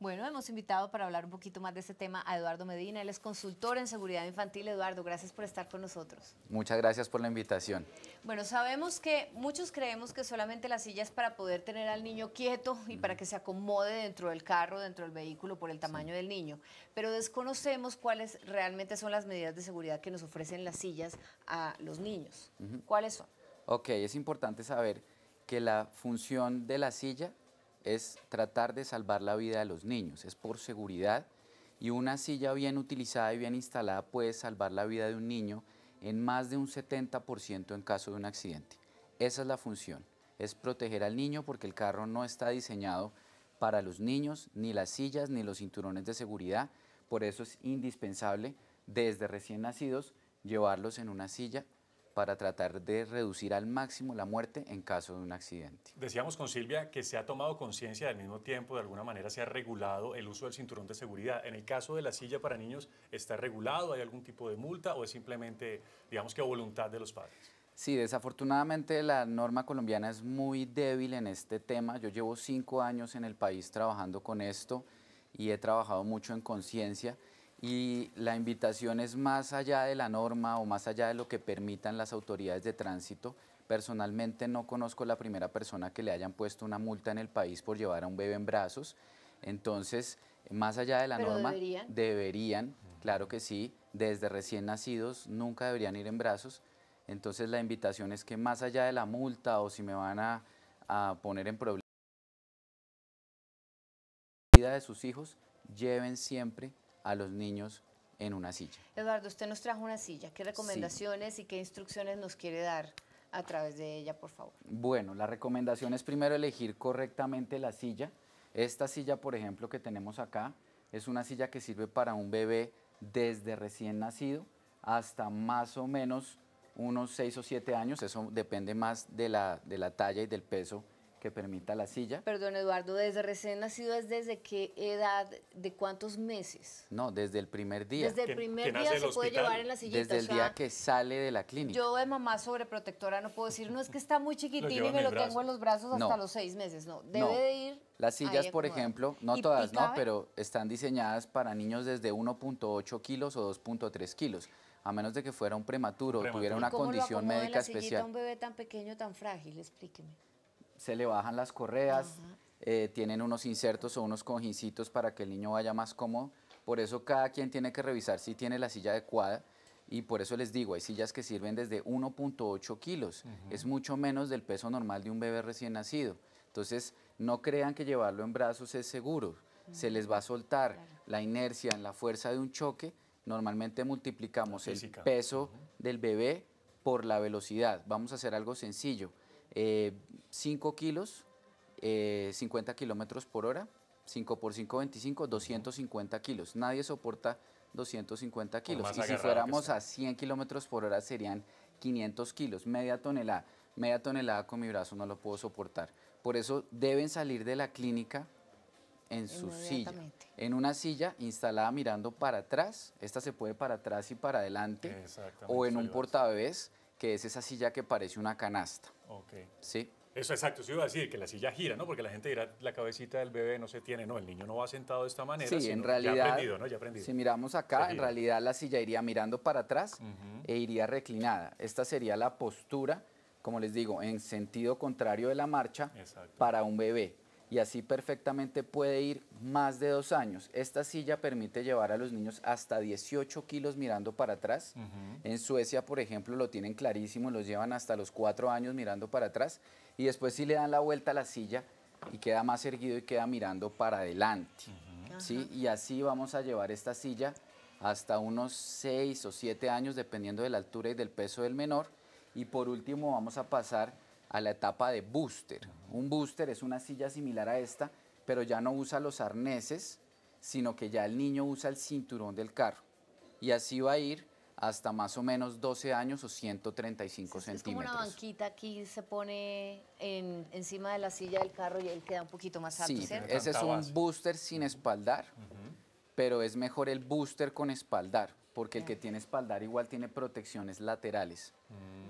Bueno, hemos invitado para hablar un poquito más de este tema a Eduardo Medina. Él es consultor en seguridad infantil. Eduardo, gracias por estar con nosotros. Muchas gracias por la invitación. Bueno, sabemos que muchos creemos que solamente la silla es para poder tener al niño quieto y para que se acomode dentro del carro, dentro del vehículo por el tamaño del niño, pero desconocemos cuáles realmente son las medidas de seguridad que nos ofrecen las sillas a los niños. ¿Cuáles son? Ok, es importante saber que la función de la silla es tratar de salvar la vida de los niños, es por seguridad y una silla bien utilizada y bien instalada puede salvar la vida de un niño en más de un 70% en caso de un accidente. Esa es la función, es proteger al niño porque el carro no está diseñado para los niños, ni las sillas, ni los cinturones de seguridad, por eso es indispensable desde recién nacidos llevarlos en una silla para tratar de reducir al máximo la muerte en caso de un accidente. Decíamos con Silvia que se ha tomado conciencia al mismo tiempo, de alguna manera se ha regulado el uso del cinturón de seguridad. En el caso de la silla para niños, ¿está regulado? ¿Hay algún tipo de multa o es simplemente, digamos que voluntad de los padres? Sí, desafortunadamente la norma colombiana es muy débil en este tema. Yo llevo cinco años en el país trabajando con esto y he trabajado mucho en conciencia y la invitación es más allá de la norma o más allá de lo que permitan las autoridades de tránsito. Personalmente no conozco la primera persona que le hayan puesto una multa en el país por llevar a un bebé en brazos. Entonces, más allá de la norma, deberían. claro que sí, desde recién nacidos nunca deberían ir en brazos. Entonces la invitación es que más allá de la multa o si me van a, poner en problemas de sus hijos, lleven siempre a los niños en una silla. Eduardo, usted nos trajo una silla. ¿Qué recomendaciones y qué instrucciones nos quiere dar a través de ella, por favor? Bueno, la recomendación es primero elegir correctamente la silla. Esta silla, por ejemplo, que tenemos acá, es una silla que sirve para un bebé desde recién nacido hasta más o menos unos seis o siete años. Eso depende más de la, de la talla y del peso que permita la silla. Perdón, Eduardo, desde recién nacido es desde qué edad, de cuántos meses? No, desde el primer día. Desde el primer día se puede llevar en la sillita. Desde el día que sale de la clínica. Yo de mamá sobreprotectora no puedo decir, no es que está muy chiquitín y me lo tengo en los brazos hasta los seis meses, no. Debe de ir las sillas, por ejemplo, no todas, ¿no? Pero están diseñadas para niños desde 1.8 kilos o 2.3 kilos, a menos de que fuera un prematuro, o tuviera una condición médica la especial. un bebé tan pequeño, tan frágil? Explíqueme se le bajan las correas, eh, tienen unos insertos o unos cojincitos para que el niño vaya más cómodo. Por eso cada quien tiene que revisar si tiene la silla adecuada y por eso les digo, hay sillas que sirven desde 1.8 kilos, es mucho menos del peso normal de un bebé recién nacido. Entonces, no crean que llevarlo en brazos es seguro, se les va a soltar la inercia en la fuerza de un choque. Normalmente multiplicamos el peso del bebé por la velocidad. Vamos a hacer algo sencillo. 5 eh, kilos, 50 eh, kilómetros por hora, 5 por 5, 25, 250 kilos. Nadie soporta 250 kilos. Y si fuéramos a 100 kilómetros por hora serían 500 kilos, media tonelada. Media tonelada con mi brazo no lo puedo soportar. Por eso deben salir de la clínica en su silla. En una silla instalada mirando para atrás. Esta se puede para atrás y para adelante. O en un portabebés que es esa silla que parece una canasta. ¿Sí? Eso exacto, eso iba a decir, que la silla gira, ¿no? Porque la gente dirá, la cabecita del bebé no se tiene, no, el niño no va sentado de esta manera. Sí, en realidad. Ya aprendido, ¿no? Ya aprendido. Si miramos acá, en realidad la silla iría mirando para atrás e iría reclinada. Esta sería la postura, como les digo, en sentido contrario de la marcha para un bebé y así perfectamente puede ir más de dos años. Esta silla permite llevar a los niños hasta 18 kilos mirando para atrás. En Suecia, por ejemplo, lo tienen clarísimo, los llevan hasta los cuatro años mirando para atrás y después sí le dan la vuelta a la silla y queda más erguido y queda mirando para adelante. ¿sí? Y así vamos a llevar esta silla hasta unos seis o siete años, dependiendo de la altura y del peso del menor. Y por último vamos a pasar a la etapa de booster. Un booster es una silla similar a esta, pero ya no usa los arneses, sino que ya el niño usa el cinturón del carro. Y así va a ir hasta más o menos 12 años o 135 centímetros. Es como una banquita aquí, se pone en, encima de la silla del carro y él queda un poquito más alto, sí, ese es un booster sin espaldar, pero es mejor el booster con espaldar, porque el que tiene espaldar igual tiene protecciones laterales.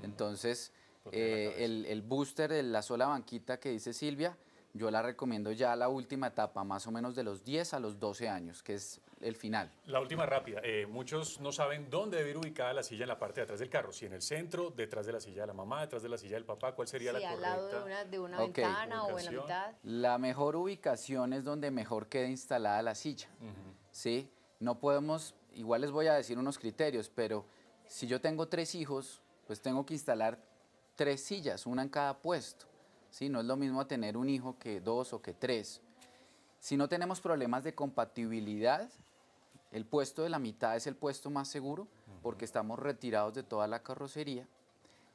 Mm. Entonces eh, el, booster, de la sola banquita que dice Silvia, yo la recomiendo ya la última etapa, más o menos de los 10 a los 12 años, que es el final. La última rápida. Eh, muchos no saben dónde debe ir ubicada la silla en la parte de atrás del carro. Si en el centro, detrás de la silla de la mamá, detrás de la silla del papá, ¿cuál sería la correcta? al lado de una, ventana o en la mitad. La mejor ubicación es donde mejor quede instalada la silla. ¿sí? No podemos, igual les voy a decir unos criterios, pero si yo tengo tres hijos, pues tengo que instalar tres sillas, una en cada puesto. ¿sí? No es lo mismo tener un hijo que dos o que tres. Si no tenemos problemas de compatibilidad, el puesto de la mitad es el puesto más seguro porque estamos retirados de toda la carrocería.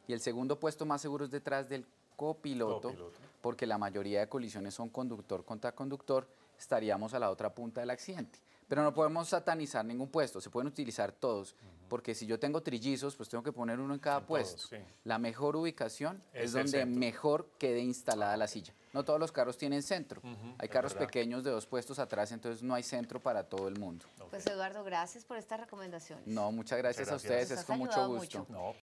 Y el segundo puesto más seguro es detrás del copiloto, porque la mayoría de colisiones son conductor contra conductor estaríamos a la otra punta del accidente. Pero no podemos satanizar ningún puesto, se pueden utilizar todos, porque si yo tengo trillizos, pues tengo que poner uno en cada puesto. La mejor ubicación es, donde mejor quede instalada la silla. No todos los carros tienen centro, hay carros pequeños de dos puestos atrás, entonces no hay centro para todo el mundo. Pues Eduardo, gracias por estas recomendaciones. No, muchas gracias, a ustedes, es con mucho gusto.